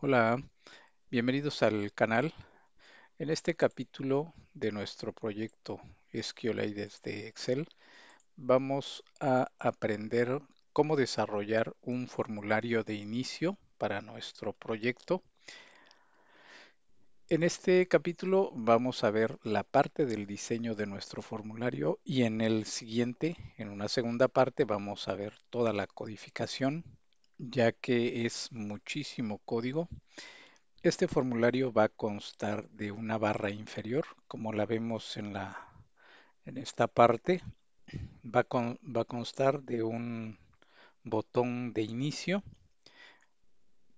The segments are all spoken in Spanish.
Hola, bienvenidos al canal. En este capítulo de nuestro proyecto SQLite de Excel, vamos a aprender cómo desarrollar un formulario de inicio para nuestro proyecto. En este capítulo vamos a ver la parte del diseño de nuestro formulario y en el siguiente, en una segunda parte, vamos a ver toda la codificación ya que es muchísimo código. Este formulario va a constar de una barra inferior, como la vemos en, esta parte. Va, a constar de un botón de inicio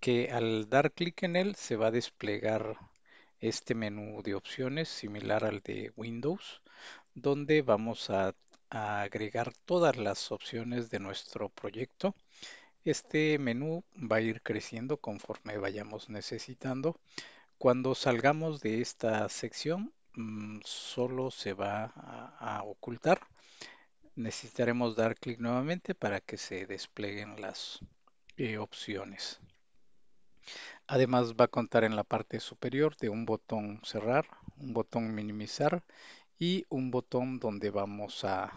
que al dar clic en él se va a desplegar este menú de opciones similar al de Windows, donde vamos a agregar todas las opciones de nuestro proyecto este menú va a ir creciendo conforme vayamos necesitando. Cuando salgamos de esta sección, mm, solo se va a, ocultar. Necesitaremos dar clic nuevamente para que se desplieguen las eh, opciones. Además va a contar en la parte superior de un botón cerrar, un botón minimizar y un botón donde vamos a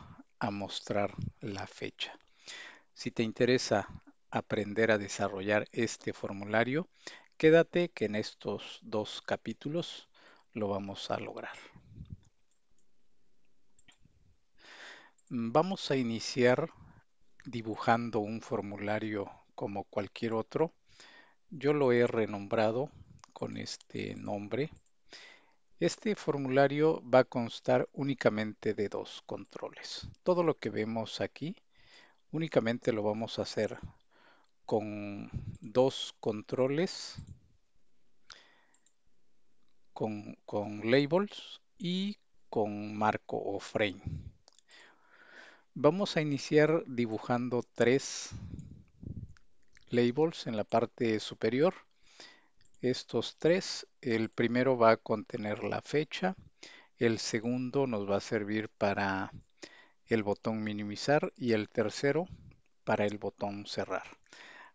mostrar la fecha. Si te interesa aprender a desarrollar este formulario, quédate que en estos dos capítulos lo vamos a lograr. Vamos a iniciar dibujando un formulario como cualquier otro. Yo lo he renombrado con este nombre. Este formulario va a constar únicamente de dos controles. Todo lo que vemos aquí únicamente lo vamos a hacer con dos controles con, labels y con marco o frame. Vamos a iniciar dibujando tres labels en la parte superior. Estos tres, el primero va a contener la fecha, el segundo nos va a servir para el botón minimizar y el tercero para el botón cerrar.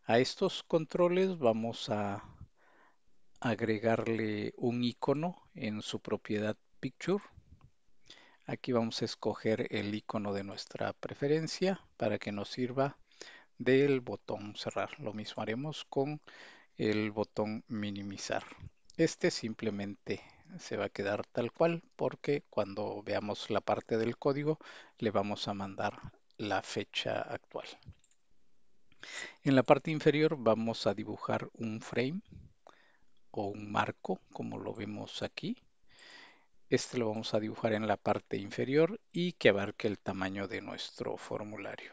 A estos controles vamos a agregarle un icono en su propiedad Picture. Aquí vamos a escoger el icono de nuestra preferencia para que nos sirva del botón cerrar. Lo mismo haremos con el botón minimizar. Este simplemente se va a quedar tal cual porque cuando veamos la parte del código le vamos a mandar la fecha actual. En la parte inferior vamos a dibujar un frame o un marco, como lo vemos aquí. Este lo vamos a dibujar en la parte inferior y que abarque el tamaño de nuestro formulario.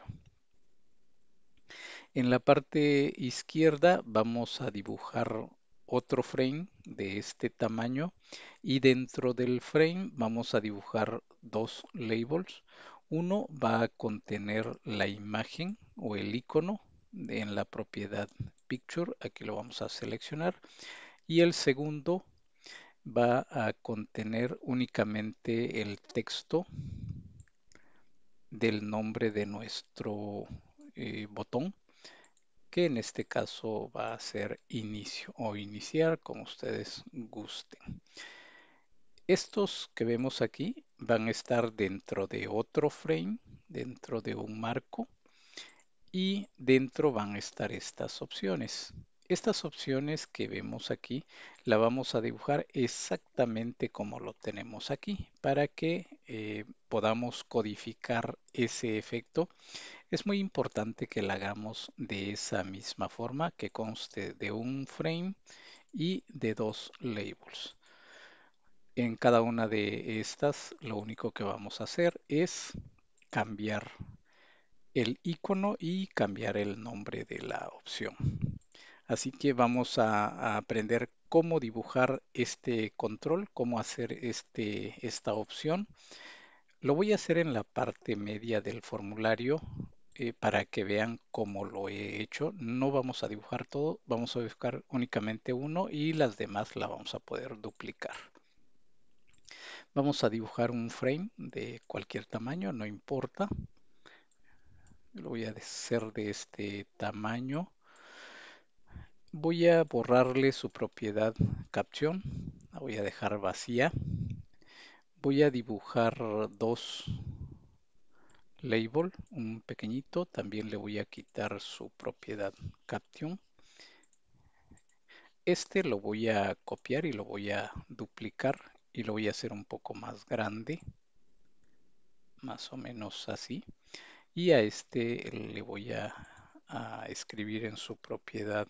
En la parte izquierda vamos a dibujar otro frame de este tamaño y dentro del frame vamos a dibujar dos labels. Uno va a contener la imagen o el icono en la propiedad Picture. Aquí lo vamos a seleccionar. Y el segundo va a contener únicamente el texto del nombre de nuestro eh, botón que en este caso va a ser inicio o iniciar como ustedes gusten. Estos que vemos aquí van a estar dentro de otro frame, dentro de un marco y dentro van a estar estas opciones. Estas opciones que vemos aquí la vamos a dibujar exactamente como lo tenemos aquí para que eh, podamos codificar ese efecto. Es muy importante que la hagamos de esa misma forma que conste de un frame y de dos labels. En cada una de estas lo único que vamos a hacer es cambiar el icono y cambiar el nombre de la opción. Así que vamos a, aprender cómo dibujar este control, cómo hacer este, esta opción. Lo voy a hacer en la parte media del formulario eh, para que vean cómo lo he hecho. No vamos a dibujar todo, vamos a buscar únicamente uno y las demás la vamos a poder duplicar. Vamos a dibujar un frame de cualquier tamaño, no importa lo voy a hacer de este tamaño. Voy a borrarle su propiedad caption la voy a dejar vacía. Voy a dibujar dos label, un pequeñito, también le voy a quitar su propiedad caption. Este lo voy a copiar y lo voy a duplicar y lo voy a hacer un poco más grande, más o menos así y a este le voy a, escribir en su propiedad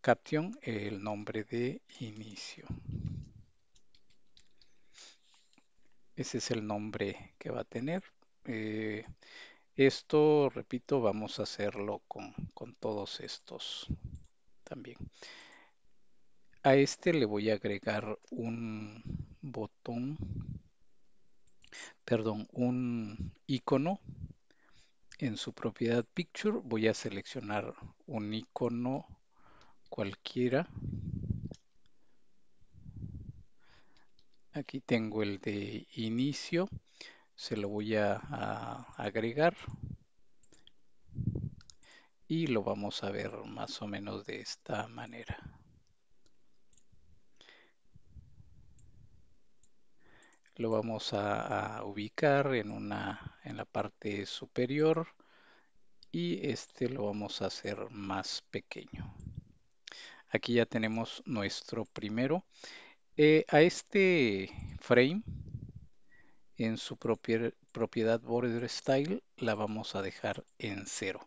caption el nombre de inicio. Ese es el nombre que va a tener. Eh, esto, repito, vamos a hacerlo con todos estos también. A este le voy a agregar un botón, perdón, un icono en su propiedad Picture voy a seleccionar un icono cualquiera. Aquí tengo el de inicio, se lo voy a, agregar y lo vamos a ver más o menos de esta manera. Lo vamos a, ubicar en, una, en la parte superior y este lo vamos a hacer más pequeño. Aquí ya tenemos nuestro primero. Eh, a este frame, en su propia propiedad border style, la vamos a dejar en cero.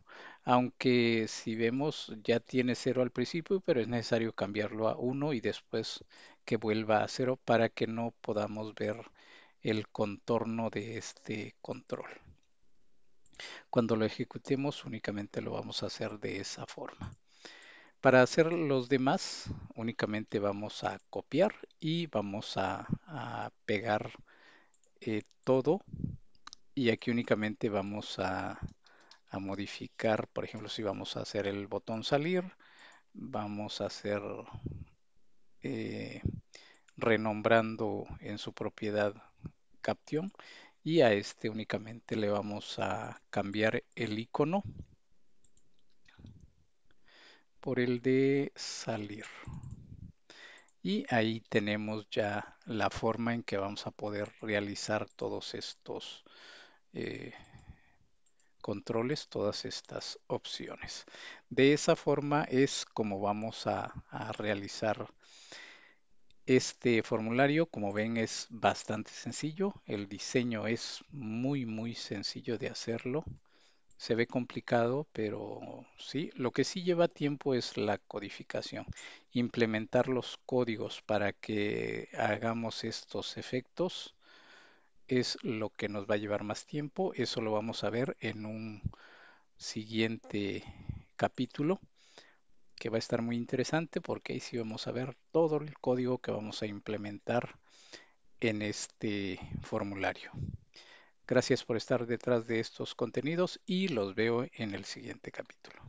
Aunque si vemos ya tiene cero al principio, pero es necesario cambiarlo a 1 y después que vuelva a cero para que no podamos ver el contorno de este control. Cuando lo ejecutemos únicamente lo vamos a hacer de esa forma. Para hacer los demás únicamente vamos a copiar y vamos a, pegar eh, todo y aquí únicamente vamos a, modificar, por ejemplo, si vamos a hacer el botón salir, vamos a hacer eh, renombrando en su propiedad Caption y a este únicamente le vamos a cambiar el icono por el de salir y ahí tenemos ya la forma en que vamos a poder realizar todos estos eh, controles, todas estas opciones. De esa forma es como vamos a realizar este formulario, como ven, es bastante sencillo. El diseño es muy, muy sencillo de hacerlo. Se ve complicado, pero sí. Lo que sí lleva tiempo es la codificación. Implementar los códigos para que hagamos estos efectos es lo que nos va a llevar más tiempo. Eso lo vamos a ver en un siguiente capítulo que va a estar muy interesante porque ahí sí vamos a ver todo el código que vamos a implementar en este formulario. Gracias por estar detrás de estos contenidos y los veo en el siguiente capítulo.